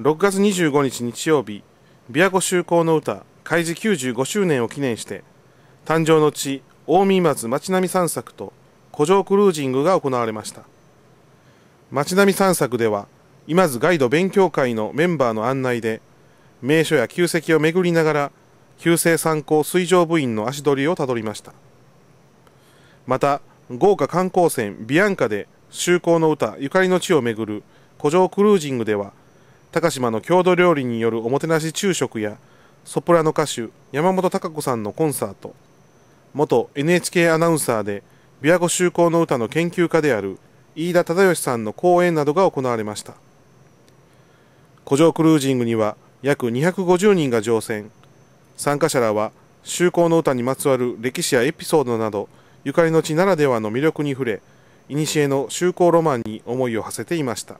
6月25日日曜日、琵琶湖修行の歌開示95周年を記念して、誕生の地、大見松町並散策と古城クルージングが行われました。町並散策では、今津ガイド勉強会のメンバーの案内で、名所や旧跡を巡りながら、旧制参考水上部員の足取りをたどりました。また、豪華観光船ビアンカで、修行の歌ゆかりの地を巡る古城クルージングでは、高島の郷土料理によるおもてなし昼食やソプラノ歌手山本孝子さんのコンサート元 NHK アナウンサーで琵琶湖修行の歌の研究家である飯田忠義さんの講演などが行われました古城クルージングには約250人が乗船参加者らは修行の歌にまつわる歴史やエピソードなどゆかりの地ならではの魅力に触れ古の修行ロマンに思いを馳せていました